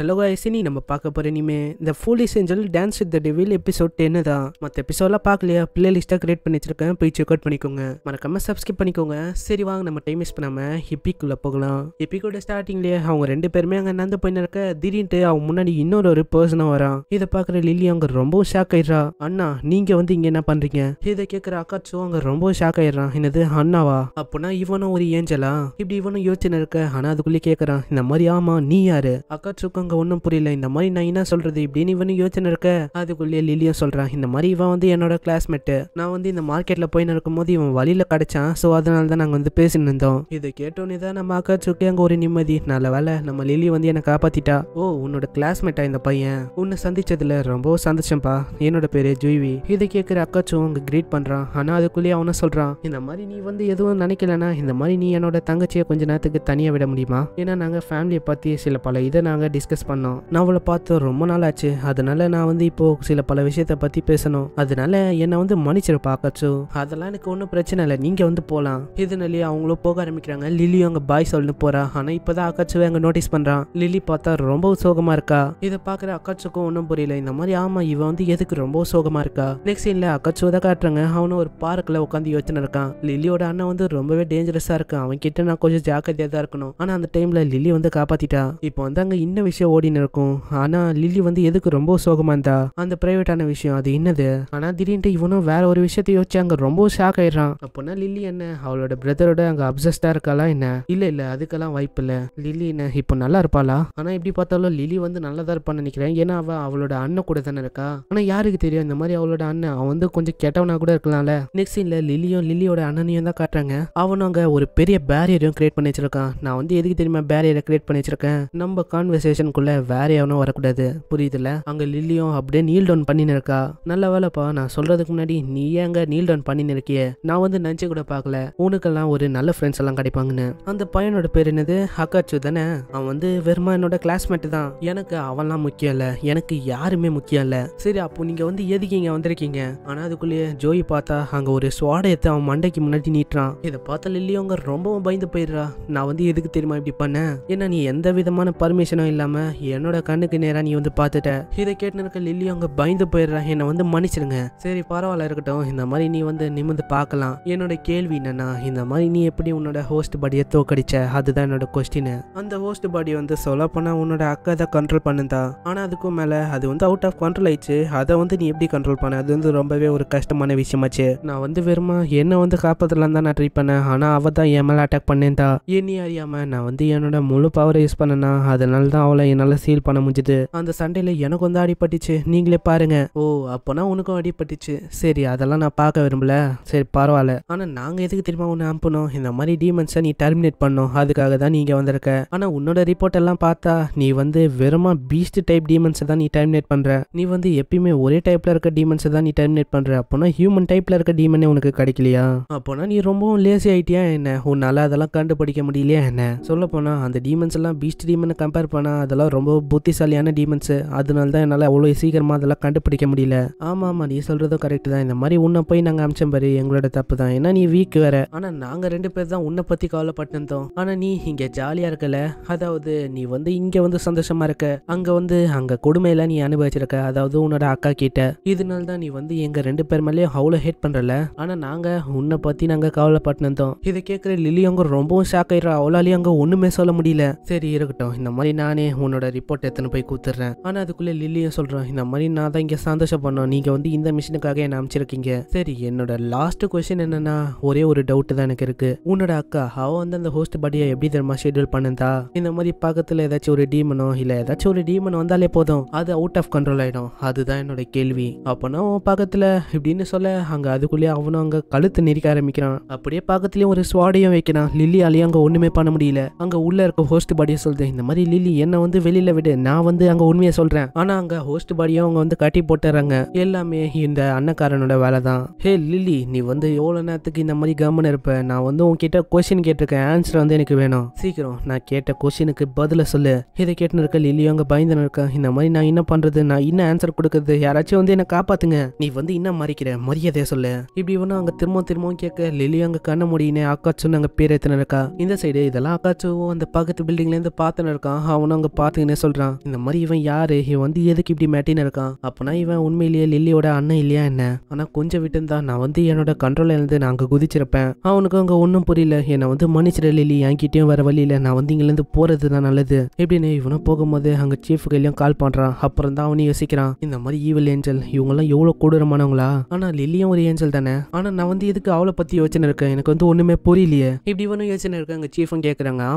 hello ஐசினி நம்ம பார்க்க போகிற இனிமே இந்த foolish angel dance with the devil episode டென்னு தான் மற்ற எபிசோடெலாம் பார்க்கலையா பிளே லிஸ்ட்டாக கிரியேட் பண்ணி வச்சிருக்கேன் போய் செக் அவுட் பண்ணிக்கோங்க மறக்காம சப்ஸ்கிரைப் பண்ணிக்கோங்க சரி வாங்க நம்ம டைம் மிஸ் பண்ணாமல் ஹிப்பிக்குள்ளே போகலாம் ஹிப்பிக்கோட ஸ்டார்டிங்லேயே அவங்க ரெண்டு பேருமே அங்கே நடந்து போய் இருக்க திடீர்னு அவங்க முன்னாடி இன்னொரு ஒரு பர்சனாக வரான் இதை பார்க்குற லில்லி அவங்க ரொம்ப ஷாக் ஆயிடுறா அண்ணா நீங்கள் வந்து இங்கே என்ன பண்ணுறீங்க இதை கேட்குற அக்காச்சும் அங்கே ரொம்ப ஷாக் ஆயிடுறான் என்னது அண்ணாவா அப்படின்னா இவனும் ஒரு ஏஞ்சலா இப்படி இவனும் யோசனை இருக்க ஆனால் அதுக்குள்ளே கேட்குறான் இந்த மாதிரி ஆமாம் நீ யாரு அக்காச்சுக்கும் அவங்க ஒன்றும் புரியல இந்த மாதிரி நான் என்ன சொல்கிறது இப்படின்னு இவனு யோசனை இருக்க அதுக்குள்ளேயே லிலியும் சொல்கிறான் இந்த மாதிரி இவன் வந்து என்னோட கிளாஸ்மேட்டு நான் வந்து இந்த மார்க்கெட்டில் போய் நடக்கும்போது இவன் வழியில கிடச்சான் ஸோ அதனால தான் நாங்கள் வந்து பேசின்னு இருந்தோம் இதை கேட்டோன்னே தான் நம்ம அக்காச்சுக்கு அங்க ஒரு நிம்மதி நல்ல வேலை நம்ம லிலி வந்து என்னை காப்பாற்றிட்டா ஓ உன்னோட கிளாஸ்மேட்டா இந்த பையன் உன்னை சந்திச்சதுல ரொம்ப சந்தோஷம்ப்பா என்னோட பேர் ஜூவி இதை கேட்குற அக்காச்சும் அவங்க கிரீட் பண்ணுறான் ஆனால் அதுக்குள்ளேயே அவனும் சொல்கிறான் இந்த மாதிரி நீ வந்து எதுவும் நினைக்கலனா இந்த மாதிரி நீ என்னோட தங்கச்சியை கொஞ்ச நேரத்துக்கு தனியாக விட முடியுமா ஏன்னா நாங்கள் ஃபேமிலியை பற்றி சில பல இதை நாங்கள் டிஸ்கஸ் டிஸ்கஸ் பண்ணோம் நான் அவளை பார்த்து ரொம்ப நாள் ஆச்சு அதனால நான் வந்து இப்போ சில பல விஷயத்த பத்தி பேசணும் அதனால என்னை வந்து மன்னிச்சிருப்பா கச்சு அதெல்லாம் எனக்கு ஒன்றும் பிரச்சனை இல்லை நீங்க வந்து போகலாம் இதனாலே அவங்களும் போக ஆரம்பிக்கிறாங்க லிலியும் அங்கே பாய் சொல்லு போறா ஆனால் இப்போதான் அக்காச்சுவே அங்கே நோட்டீஸ் பண்ணுறான் லிலி பார்த்தா ரொம்ப சோகமா இருக்கா இதை பார்க்குற அக்காச்சுக்கும் ஒன்றும் புரியல இந்த மாதிரி ஆமா இவன் வந்து எதுக்கு ரொம்ப சோகமா இருக்கா நெக்ஸ்ட் சீனில் அக்காச்சுவை தான் காட்டுறாங்க அவனும் ஒரு பார்க்கில் உட்காந்து யோசனை இருக்கான் லிலியோட அண்ணன் வந்து ரொம்பவே டேஞ்சரஸாக இருக்கான் அவன் கிட்ட நான் கொஞ்சம் ஜாக்கிரதையாக தான் இருக்கணும் ஆனால் அந்த டைமில் லிலி வந்து காப்பாத்திட்டா இப்போ வந்து அங்கே இன்ன விஷயம் நிமிஷம் ஓடின்னு இருக்கும் ஆனால் லில்லி வந்து எதுக்கு ரொம்ப சோகமாக இருந்தா அந்த பிரைவேட்டான விஷயம் அது என்னது ஆனால் திடீர்னு இவனும் வேற ஒரு விஷயத்த யோசிச்சு அங்கே ரொம்ப ஷாக் ஆயிடுறான் அப்போனா லில்லி என்ன அவளோட பிரதரோட அங்கே அப்சஸ்டாக இருக்காளா என்ன இல்லை இல்லை அதுக்கெல்லாம் வாய்ப்பு இல்லை லில்லி என்ன இப்போ நல்லா இருப்பாளா ஆனால் எப்படி பார்த்தாலும் லில்லி வந்து நல்லா தான் இருப்பான்னு நினைக்கிறேன் ஏன்னா அவள் அவளோட அண்ணன் கூட தானே இருக்கா ஆனால் யாருக்கு தெரியும் இந்த மாதிரி அவளோட அண்ணன் அவன் வந்து கொஞ்சம் கெட்டவனா கூட இருக்கலாம்ல நெக்ஸ்ட் சீனில் லில்லியும் லில்லியோட அண்ணனையும் தான் காட்டுறாங்க அவனும் அங்கே ஒரு பெரிய பேரியரையும் கிரியேட் பண்ணி வச்சிருக்கான் நான் வந்து எதுக்கு தெரியுமா பேரியரை கிரியேட் பண்ணி வச்சிருக்கேன் நம்ம கான்வர்சேஷன் ரூமுக்குள்ள வேற எவனும் வரக்கூடாது புரியுதுல்ல அங்கே லில்லியும் அப்படியே நீல் டவுன் பண்ணி நிற்கா நல்ல வேலைப்பா நான் சொல்கிறதுக்கு முன்னாடி நீ ஏங்க நீல் டவுன் பண்ணி நிற்கிய நான் வந்து நினைச்சு கூட பார்க்கல உனக்கெல்லாம் ஒரு நல்ல ஃப்ரெண்ட்ஸ் எல்லாம் கிடைப்பாங்கன்னு அந்த பையனோட பேர் என்னது ஹக்காச்சு தானே அவன் வந்து வெறுமா என்னோட கிளாஸ்மேட் தான் எனக்கு அவன்லாம் முக்கியம் இல்லை எனக்கு யாருமே முக்கியம் இல்லை சரி அப்போ நீங்கள் வந்து எதுக்கு இங்க வந்திருக்கீங்க ஆனால் அதுக்குள்ளேயே ஜோய் பார்த்தா அங்கே ஒரு சுவாடயத்தை அவன் மண்டைக்கு முன்னாடி நீட்டுறான் இதை பார்த்தா லில்லியோங்க ரொம்பவும் பயந்து போயிடுறா நான் வந்து எதுக்கு தெரியுமா இப்படி பண்ணேன் ஏன்னா நீ எந்த விதமான பர்மிஷனும் இல்லாம தெரியாமல் என்னோட கண்ணுக்கு நேராக நீ வந்து பார்த்துட்ட இதை இருக்க லில்லி அவங்க பயந்து போயிடுறா என்னை வந்து மன்னிச்சிடுங்க சரி பரவாயில்ல இருக்கட்டும் இந்த மாதிரி நீ வந்து நிமிந்து பார்க்கலாம் என்னோட கேள்வி என்னன்னா இந்த மாதிரி நீ எப்படி உன்னோட ஹோஸ்ட் பாடியை தோக்கடிச்ச அதுதான் என்னோட கொஸ்டின் அந்த ஹோஸ்ட் பாடி வந்து சொல்ல போனால் உன்னோட அக்கா தான் கண்ட்ரோல் பண்ணுதா ஆனால் அதுக்கும் மேலே அது வந்து அவுட் ஆஃப் கண்ட்ரோல் ஆயிடுச்சு அதை வந்து நீ எப்படி கண்ட்ரோல் பண்ண அது வந்து ரொம்பவே ஒரு கஷ்டமான விஷயமாச்சு நான் வந்து வெறுமா என்னை வந்து காப்பதெல்லாம் தான் நான் ட்ரை பண்ணேன் ஆனால் அவள் தான் என் மேலே அட்டாக் பண்ணேன்டா என்னி அறியாமல் நான் வந்து என்னோட முழு பவரை யூஸ் பண்ணேன்னா அதனால தான் அவளை என்னால் சீல் பண்ண முடிஞ்சுது அந்த சண்டையில் எனக்கும் தான் அடிபட்டுச்சு நீங்களே பாருங்க ஓ அப்போனா உனக்கும் அடிபட்டுச்சு சரி அதெல்லாம் நான் பார்க்க விரும்பல சரி பரவாயில்ல ஆனால் நாங்கள் எதுக்கு திரும்ப ஒன்று அனுப்பணும் இந்த மாதிரி டீமன்ஸை நீ டெர்மினேட் பண்ணும் அதுக்காக தான் நீங்கள் வந்திருக்க ஆனால் உன்னோட ரிப்போர்ட் எல்லாம் பார்த்தா நீ வந்து வெறுமா பீஸ்ட் டைப் டீமன்ஸை தான் நீ டெர்மினேட் பண்ணுற நீ வந்து எப்பயுமே ஒரே டைப்பில் இருக்க டீமன்ஸை தான் நீ டெர்மினேட் பண்ணுற அப்போனா ஹியூமன் டைப்பில் இருக்க டீமனே உனக்கு கிடைக்கலையா அப்போனா நீ ரொம்பவும் லேசி ஆயிட்டியா என்ன உன்னால் அதெல்லாம் கண்டுபிடிக்க முடியலையா என்ன சொல்ல போனால் அந்த டீமன்ஸ் எல்லாம் பீஸ்ட் டீமனை கம்பேர் பண்ணால் அதெல்லாம் அதெல்லாம் ரொம்ப புத்திசாலியான டீமன்ஸு அதனால தான் என்னால் அவ்வளோ சீக்கிரமாக அதெல்லாம் கண்டுபிடிக்க முடியல ஆமாம் ஆமாம் நீ சொல்கிறதும் கரெக்ட் தான் இந்த மாதிரி உன்னை போய் நாங்கள் அமிச்சம் பாரு எங்களோட தப்பு தான் ஏன்னா நீ வீக் வேற ஆனால் நாங்கள் ரெண்டு பேர் தான் உன்னை பற்றி கவலைப்பட்டிருந்தோம் ஆனால் நீ இங்கே ஜாலியாக இருக்கல அதாவது நீ வந்து இங்கே வந்து சந்தோஷமாக இருக்க அங்கே வந்து அங்கே கொடுமையெல்லாம் நீ அனுபவிச்சிருக்க அதாவது உன்னோட அக்கா கிட்ட இதனால தான் நீ வந்து எங்கள் ரெண்டு பேர் மேலேயும் அவ்வளோ ஹேட் பண்ணுறல ஆனால் நாங்கள் உன்னை பற்றி நாங்கள் கவலைப்பட்டிருந்தோம் இதை கேட்குற லிலி அவங்க ரொம்பவும் ஷாக் ஆயிடுறா அவளாலேயும் அங்கே ஒன்றுமே சொல்ல முடியல சரி இருக்கட்டும் இந்த மாதிரி நானே உன்னோட ரிப்போர்ட் எத்தனை போய் கூத்துறேன் ஆனா அதுக்குள்ளே லில்லியும் சொல்றான் இந்த மாதிரி நான் தான் இங்கே சந்தோஷம் பண்ணோம் நீங்க வந்து இந்த மிஷினுக்காக என்ன அமைச்சிருக்கீங்க சரி என்னோட லாஸ்ட் கொஸ்டின் என்னன்னா ஒரே ஒரு டவுட் தான் எனக்கு இருக்கு உன்னோட அக்கா அவ வந்து அந்த ஹோஸ்ட் பாடியை எப்படி தெரியுமா ஷெடியூல் பண்ணுதா இந்த மாதிரி பக்கத்துல ஏதாச்சும் ஒரு டீமனோ இல்லை ஏதாச்சும் ஒரு டீமன் வந்தாலே போதும் அது அவுட் ஆஃப் கண்ட்ரோல் ஆகிடும் அதுதான் என்னோட கேள்வி அப்பனா பக்கத்துல இப்படின்னு சொல்ல அங்க அதுக்குள்ளேயே அவனும் அங்க கழுத்து நெரிக்க ஆரம்பிக்கிறான் அப்படியே பக்கத்துலயும் ஒரு சுவாடையும் வைக்கிறான் லில்லி அலையும் அங்க ஒண்ணுமே பண்ண முடியல அங்க உள்ள இருக்க ஹோஸ்ட் பாடியை சொல்றேன் இந்த மாதிரி லில்லி என்ன வந்து வந்து வெளியில விடு நான் வந்து அங்க உண்மையை சொல்றேன் ஆனா அங்க ஹோஸ்ட் பாடியும் அவங்க வந்து கட்டி போட்டுறாங்க எல்லாமே இந்த அன்னக்காரனோட வேலை தான் ஹே லில்லி நீ வந்து எவ்வளோ நேரத்துக்கு இந்த மாதிரி கவர்மெண்ட் இருப்ப நான் வந்து உன்கிட்ட கொஸ்டின் கேட்டிருக்கேன் ஆன்சர் வந்து எனக்கு வேணும் சீக்கிரம் நான் கேட்ட கொஸ்டினுக்கு பதில சொல்லு இதை கேட்டுன்னு இருக்க லில்லியும் அங்கே பயந்து இருக்கேன் இந்த மாதிரி நான் என்ன பண்றது நான் இன்னும் ஆன்சர் கொடுக்கறது யாராச்சும் வந்து என்ன காப்பாத்துங்க நீ வந்து இன்னும் மறைக்கிற மரியாதைய சொல்லு இப்படி ஒன்னும் அங்கே திரும்ப திரும்பவும் கேட்க லில்லி அங்க கண்ண முடியினே அக்காச்சும் அங்கே பேர் எத்தனை இருக்கா இந்த சைடு இதெல்லாம் அக்காச்சும் அந்த பக்கத்து பில்டிங்லேருந்து பார்த்துன்னு இருக்கான் அவனும் அங்கே பார்த்துக்கின்னு சொல்றான் இந்த மாதிரி இவன் யாரு இவன் வந்து எதுக்கு இப்படி மேட்டின்னு இருக்கான் அப்போனா இவன் உண்மையிலேயே லில்லியோட அண்ணன் இல்லையா என்ன ஆனால் கொஞ்சம் விட்டுருந்தா நான் வந்து என்னோட கண்ட்ரோல் இருந்து நான் அங்கே குதிச்சிருப்பேன் அவனுக்கு அங்கே ஒன்னும் புரியல என்ன வந்து மன்னிச்சிட லில்லி என்கிட்டயும் வர வழியில நான் வந்து இங்கேருந்து போகிறது தான் நல்லது எப்படின்னு இவனும் போகும்போது அங்கே சீஃப் கையிலயும் கால் பண்ணுறான் அப்புறம் தான் அவனையும் யோசிக்கிறான் இந்த மாதிரி ஈவல் ஏஞ்சல் இவங்கெல்லாம் எவ்வளோ கொடூரமானவங்களா ஆனா லில்லியும் ஒரு ஏஞ்சல் தானே ஆனா நான் வந்து எதுக்கு அவளை பற்றி யோசனை இருக்கேன் எனக்கு வந்து ஒண்ணுமே புரியலையே இப்படி இவனும் யோசனை இருக்காங்க சீஃபும்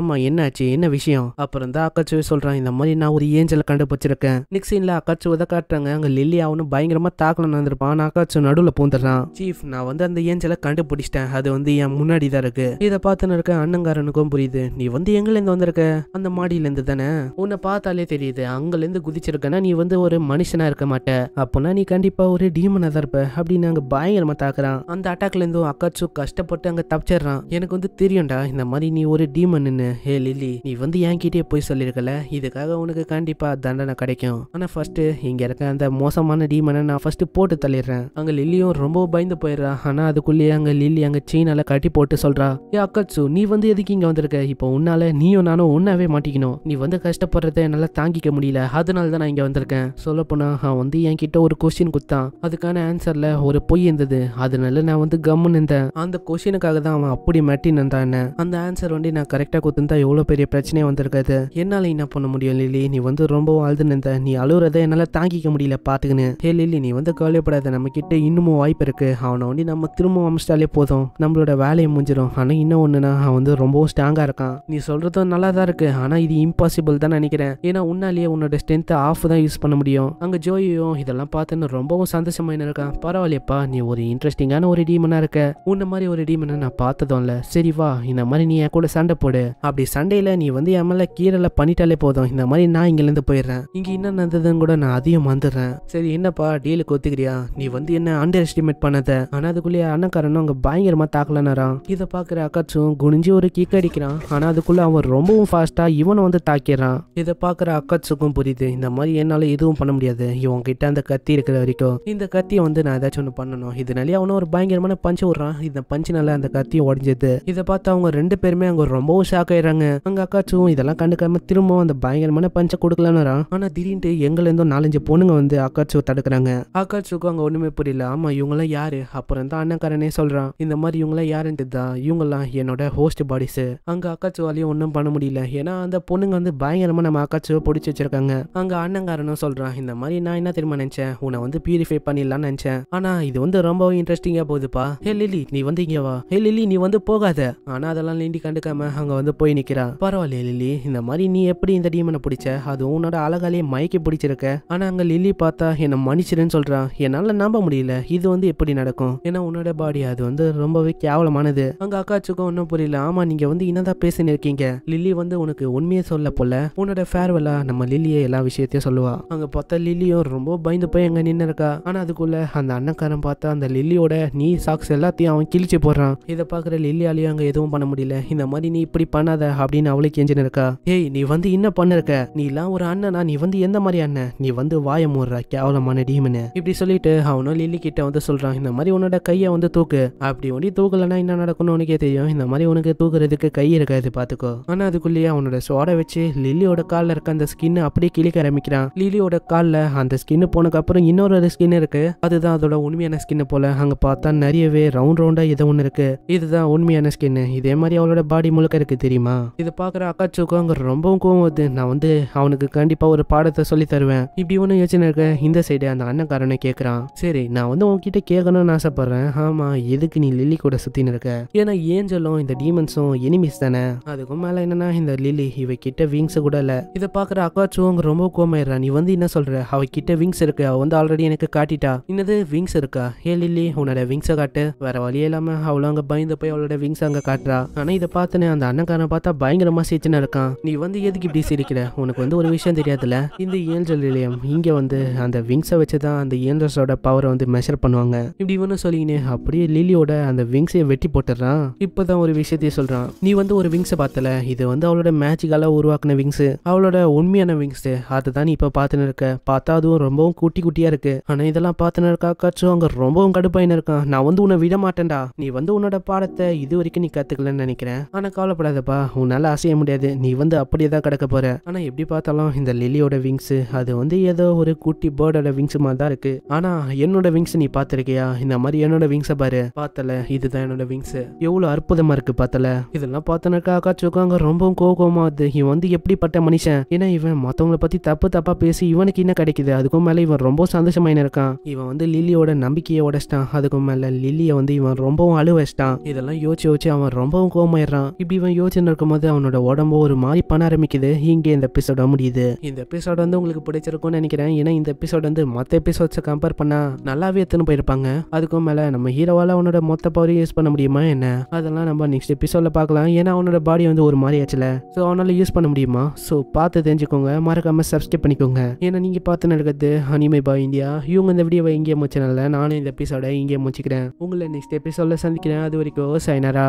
ஆமா என்ன என்னாச்சு என்ன விஷயம் அப்புறம் தான் அக்கா சொல்றான் இந்த மாதிரி நான் ஒரு ஏஞ்சலை கண்டுபிடிச்சிருக்கேன் நெக்ஸ்ட் சீன்ல அக்காச்சு உத காட்டுறாங்க அங்கே லில்லி அவனு பயங்கரமா தாக்கல நடந்திருப்பான் அக்காச்சு நடுவில் பூந்துடுறான் சீஃப் நான் வந்து அந்த ஏஞ்சலை கண்டுபிடிச்சிட்டேன் அது வந்து என் முன்னாடி தான் இருக்கு இதை பார்த்துன்னு இருக்க அண்ணங்காரனுக்கும் புரியுது நீ வந்து இருந்து வந்திருக்க அந்த மாடியிலேருந்து தானே உன்னை பார்த்தாலே தெரியுது இருந்து குதிச்சிருக்கனா நீ வந்து ஒரு மனுஷனாக இருக்க மாட்ட அப்பனா நீ கண்டிப்பாக ஒரு டீமனாக தான் இருப்ப அப்படின்னு அங்கே பயங்கரமாக தாக்குறான் அந்த அட்டாக்லேருந்தும் அக்காச்சு கஷ்டப்பட்டு அங்கே தப்பிச்சிடுறான் எனக்கு வந்து தெரியும்டா இந்த மாதிரி நீ ஒரு டீமன்னு ஹே லில்லி நீ வந்து என்கிட்டயே போய் சொல்லிருக்கல இது இதுக்காக உனக்கு கண்டிப்பாக தண்டனை கிடைக்கும் ஆனால் ஃபர்ஸ்ட் இங்கே இருக்க அந்த மோசமான டீமனை நான் ஃபர்ஸ்ட்டு போட்டு தள்ளிடுறேன் அங்கே லில்லியும் ரொம்ப பயந்து போயிடுறா ஆனால் அதுக்குள்ளேயே அங்கே லில்லி அங்கே சீனால கட்டி போட்டு சொல்கிறா ஏ அக்கட்சு நீ வந்து எதுக்கு இங்கே வந்திருக்க இப்போ உன்னால நீயும் நானும் ஒன்றாவே மாட்டிக்கணும் நீ வந்து கஷ்டப்படுறத என்னால் தாங்கிக்க முடியல அதனால தான் நான் இங்கே வந்திருக்கேன் போனா அவன் வந்து என்கிட்ட ஒரு கொஸ்டின் கொடுத்தான் அதுக்கான ஆன்சரில் ஒரு பொய் இருந்தது அதனால நான் வந்து கம்முன்னு இருந்தேன் அந்த கொஸ்டினுக்காக தான் அவன் அப்படி மாட்டி நின்றான் அந்த ஆன்சர் வந்து நான் கரெக்டாக கொடுத்துருந்தா எவ்வளோ பெரிய பிரச்சனையே வந்திருக்காது என்னால் என்ன பண்ண முடியும் முடியும் லில்லி நீ வந்து ரொம்பவும் அழுதுன்னு நீ அழுகிறத என்னால் தாங்கிக்க முடியல பார்த்துக்கின்னு ஹே லில்லி நீ வந்து கவலைப்படாத நம்ம கிட்ட இன்னமும் வாய்ப்பு இருக்குது அவனை வண்டி நம்ம திரும்ப அமைச்சிட்டாலே போதும் நம்மளோட வேலையை முடிஞ்சிடும் ஆனால் இன்னும் ஒன்றுனா அவன் வந்து ரொம்பவும் ஸ்ட்ராங்காக இருக்கான் நீ சொல்கிறதும் நல்லா தான் இருக்கு ஆனால் இது இம்பாசிபிள் தான் நினைக்கிறேன் ஏன்னா உன்னாலேயே உன்னோட ஸ்ட்ரென்த்தை ஆஃப் தான் யூஸ் பண்ண முடியும் அங்கே ஜோயும் இதெல்லாம் பார்த்துன்னு ரொம்பவும் சந்தோஷமாக இருக்கான் பரவாயில்லையப்பா நீ ஒரு இன்ட்ரெஸ்டிங்கான ஒரு டீமனாக இருக்க உன்ன மாதிரி ஒரு டீமனை நான் பார்த்ததும் இல்லை சரி வா இந்த மாதிரி நீ என் கூட சண்டை போடு அப்படி சண்டையில் நீ வந்து என் மேலே கீரலை பண்ணிட்டாலே போதும் போதும் இந்த மாதிரி நான் இங்கேருந்து போயிடுறேன் இங்கே என்ன நடந்ததுன்னு கூட நான் அதையும் வந்துடுறேன் சரி என்னப்பா டீலுக்கு ஒத்துக்கிறியா நீ வந்து என்ன அண்டர் எஸ்டிமேட் பண்ணத ஆனால் அதுக்குள்ளேயே அண்ணக்காரனும் அங்கே பயங்கரமாக தாக்கலனாராம் இதை பார்க்குற அக்காச்சும் குனிஞ்சு ஒரு கிக் அடிக்கிறான் ஆனால் அதுக்குள்ளே அவன் ரொம்பவும் ஃபாஸ்ட்டாக இவனை வந்து தாக்கிறான் இதை பார்க்குற அக்காச்சுக்கும் புரியுது இந்த மாதிரி என்னால் எதுவும் பண்ண முடியாது இவன் கிட்ட அந்த கத்தி இருக்கிற வரைக்கும் இந்த கத்தியை வந்து நான் ஏதாச்சும் ஒண்ணு பண்ணணும் இதனாலே அவனும் ஒரு பயங்கரமான பஞ்சு விடுறான் இந்த பஞ்சினால அந்த கத்தியும் உடஞ்சது இதை பார்த்து அவங்க ரெண்டு பேருமே அங்கே ரொம்பவும் ஷாக் ஆயிடுறாங்க அங்கே அக்காச்சும் இதெல்லாம் கண்டுக்காம திரும்பவும் அந்த பயங்கரமான பஞ்சை கொடுக்கலான்னு ஆனா ஆனால் திடீர்னு எங்கேருந்தோ நாலஞ்சு பொண்ணுங்க வந்து அக்காட்சியை தடுக்கிறாங்க அக்காட்சிக்கும் அங்க ஒண்ணுமே புரியல இவங்க எல்லாம் யாரு அப்புறம் தான் அண்ணக்காரனே சொல்றான் இந்த மாதிரி எல்லாம் யாருன்ட்டு இவங்க இவங்கெல்லாம் என்னோட ஹோஸ்ட் பாடிஸு அங்க அக்காச்சுவாலையும் ஒன்னும் பண்ண முடியல ஏன்னா அந்த பொண்ணுங்க வந்து பயங்கரமா நம்ம அக்காச்சுவை பிடிச்சி வச்சிருக்காங்க அங்க அண்ணங்காரனும் சொல்றான் இந்த மாதிரி நான் என்ன தெரியுமா நினச்சேன் உன வந்து பியூரிஃபை பண்ணிடலாம் நினைச்சேன் ஆனா இது வந்து ரொம்ப இன்ட்ரெஸ்டிங்காக போகுதுப்பா ஹே லிலி நீ வந்து இங்கே வா ஹே லிலி நீ வந்து போகாத ஆனா அதெல்லாம் நீண்டி கண்டுக்காம அங்க வந்து போய் நிக்கிறான் பரவாயில்ல லிலி இந்த மாதிரி நீ எப்படி இந்த டி டீமனை பிடிச்ச அது உன்னோட அழகாலே மயக்கி பிடிச்சிருக்க ஆனா அங்க லில்லி பார்த்தா என்ன மன்னிச்சிருன்னு சொல்றான் என்னால நம்ப முடியல இது வந்து எப்படி நடக்கும் ஏன்னா உன்னோட பாடி அது வந்து ரொம்பவே கேவலமானது அங்க அக்காச்சுக்கும் ஒன்றும் புரியல ஆமா நீங்க வந்து என்னதான் பேசினு இருக்கீங்க லில்லி வந்து உனக்கு உண்மையை சொல்ல போல உன்னோட ஃபேர்வெல்லா நம்ம லில்லியே எல்லா விஷயத்தையும் சொல்லுவா அங்க பார்த்தா லில்லியும் ரொம்ப பயந்து போய் அங்க நின்று இருக்கா ஆனா அதுக்குள்ள அந்த அண்ணக்காரன் பார்த்தா அந்த லில்லியோட நீ சாக்ஸ் எல்லாத்தையும் அவன் கிழிச்சு போடுறான் இதை பாக்குற லில்லியாலையும் அங்க எதுவும் பண்ண முடியல இந்த மாதிரி நீ இப்படி பண்ணாத அப்படின்னு அவளுக்கு எஞ்சின் இருக்கா ஏய் நீ வந்து என்ன பண்ண பண்ணிருக்க இருக்க நீ எல்லாம் ஒரு அண்ணனா நீ வந்து எந்த மாதிரி அண்ணன் நீ வந்து வாய மூடுற கேவலமான டீம்னு இப்படி சொல்லிட்டு அவனும் லில்லி கிட்ட வந்து சொல்றான் இந்த மாதிரி உன்னோட கையை வந்து தூக்கு அப்படி ஒண்ணி தூக்கலன்னா என்ன நடக்கும்னு உனக்கே தெரியும் இந்த மாதிரி உனக்கு தூக்குறதுக்கு கை இருக்காது பாத்துக்கோ ஆனா அதுக்குள்ளேயே அவனோட சோட வச்சு லில்லியோட கால்ல இருக்க அந்த ஸ்கின் அப்படியே கிளிக்க ஆரம்பிக்கிறான் லில்லியோட கால்ல அந்த ஸ்கின் போனக்கு அப்புறம் இன்னொரு ஸ்கின் இருக்கு அதுதான் அதோட உண்மையான ஸ்கின் போல அங்க பார்த்தா நிறையவே ரவுண்ட் ரவுண்டா ஏதோ ஒண்ணு இருக்கு இதுதான் உண்மையான ஸ்கின் இதே மாதிரி அவளோட பாடி முழுக்க இருக்கு தெரியுமா இது பாக்குற அக்காச்சுக்கும் அங்க ரொம்பவும் கோவம் நான் வந்து அவனுக்கு கண்டிப்பாக ஒரு பாடத்தை சொல்லி தருவேன் இப்படி ஒன்றும் யோசனை இருக்க இந்த சைடு அந்த அண்ணக்காரனை கேட்குறான் சரி நான் வந்து உன்கிட்ட கேட்கணும்னு ஆசைப்படுறேன் ஆமாம் எதுக்கு நீ லில்லி கூட சுற்றின்னு இருக்க ஏன்னா ஏஞ்சலும் இந்த டீமன்ஸும் எனிமிஸ் தானே அதுக்கும் மேலே என்னன்னா இந்த லில்லி இவ கிட்ட விங்ஸ் கூட இல்லை இதை பார்க்குற அக்காச்சும் அவங்க ரொம்ப கோமாயிடுறா நீ வந்து என்ன சொல்கிற அவ கிட்ட விங்ஸ் இருக்கு அவ வந்து ஆல்ரெடி எனக்கு காட்டிட்டா என்னது விங்ஸ் இருக்கா ஏ லில்லி உன்னோட விங்ஸை காட்டு வேற வழியே இல்லாமல் அவளும் அங்கே பயந்து போய் அவளோட விங்ஸ் அங்கே காட்டுறா ஆனால் இதை பார்த்துன்னு அந்த அண்ணக்காரனை பார்த்தா பயங்கரமாக சிரிச்சுன்னு இருக்கான் நீ வந்து எதுக்கு இப்படி சிரிக்க நினைக்கிற உனக்கு வந்து ஒரு விஷயம் தெரியாதுல்ல இந்த ஏஞ்சல் நிலையம் இங்கே வந்து அந்த விங்ஸை வச்சு தான் அந்த ஏஞ்சல்ஸோட பவரை வந்து மெஷர் பண்ணுவாங்க இப்படி இவனு சொல்லிக்கினு அப்படியே லிலியோட அந்த விங்ஸையை வெட்டி போட்டுறான் இப்போ தான் ஒரு விஷயத்தையே சொல்கிறான் நீ வந்து ஒரு விங்ஸை பார்த்தல இது வந்து அவளோட மேஜிக்கால உருவாக்குன விங்ஸு அவளோட உண்மையான விங்ஸு அதை நீ இப்போ பார்த்துன்னு இருக்க பார்த்தா அதுவும் ரொம்பவும் குட்டி குட்டியாக இருக்கு ஆனால் இதெல்லாம் பார்த்துன்னு இருக்கா காச்சும் அங்கே ரொம்பவும் கடுப்பாயின்னு இருக்கான் நான் வந்து உன்னை விட மாட்டேன்டா நீ வந்து உன்னோட பாடத்தை இது வரைக்கும் நீ கற்றுக்கலன்னு நினைக்கிறேன் ஆனால் கவலைப்படாதப்பா உன்னால் அசைய முடியாது நீ வந்து அப்படியே தான் கிடக்க போகிற ஆனால் எப்படி பார்த்தாலும் இந்த லிலியோட விங்ஸு அது வந்து ஏதோ ஒரு குட்டி பேர்டோட விங்ஸ் மாதிரி தான் இருக்கு ஆனால் என்னோட விங்ஸ் நீ பார்த்துருக்கியா இந்த மாதிரி என்னோட விங்ஸை பாரு பார்த்தல இதுதான் என்னோட விங்ஸ் எவ்வளோ அற்புதமாக இருக்கு பார்த்தல இதெல்லாம் பார்த்தனாக்கா ரொம்ப ரொம்பவும் இது இவன் வந்து எப்படிப்பட்ட மனுஷன் ஏன்னா இவன் மற்றவங்கள பற்றி தப்பு தப்பாக பேசி இவனுக்கு என்ன கிடைக்குது அதுக்கும் மேலே இவன் ரொம்ப சந்தோஷமாயின்னு இருக்கான் இவன் வந்து லில்லியோட நம்பிக்கையை உடைச்சிட்டான் அதுக்கும் மேலே லில்லியை வந்து இவன் ரொம்பவும் அழுவச்சிட்டான் இதெல்லாம் யோசிச்சு யோசிச்சு அவன் ரொம்பவும் கோமாயிடுறான் இப்படி இவன் யோசிச்சுன்னு போது அவனோட உடம்பு ஒரு மாதிரி பண்ண ஆரம்பிக்குது இங்கே இப்படியே இந்த எபிசோட முடியுது இந்த எபிசோட் வந்து உங்களுக்கு பிடிச்சிருக்கும்னு நினைக்கிறேன் ஏன்னா இந்த எபிசோட் வந்து மற்ற எபிசோட்ஸ் கம்பேர் பண்ணால் நல்லாவே எடுத்துன்னு போயிருப்பாங்க அதுக்கும் மேலே நம்ம ஹீரோவால அவனோட மொத்த பவரையும் யூஸ் பண்ண முடியுமா என்ன அதெல்லாம் நம்ம நெக்ஸ்ட் எபிசோட்ல பார்க்கலாம் ஏன்னா அவனோட பாடி வந்து ஒரு மாதிரி ஆச்சுல ஸோ அவனால் யூஸ் பண்ண முடியுமா ஸோ பார்த்து தெரிஞ்சுக்கோங்க மறக்காமல் சப்ஸ்கிரைப் பண்ணிக்கோங்க ஏன்னா நீங்கள் பார்த்து நடக்கிறது அனிமை பா இந்தியா இவங்க இந்த வீடியோவை இங்கே முடிச்சனால நானும் இந்த எபிசோட இங்கேயே முடிச்சுக்கிறேன் உங்களை நெக்ஸ்ட் எபிசோட்ல சந்திக்கிறேன் அது வரைக்கும் சைனரா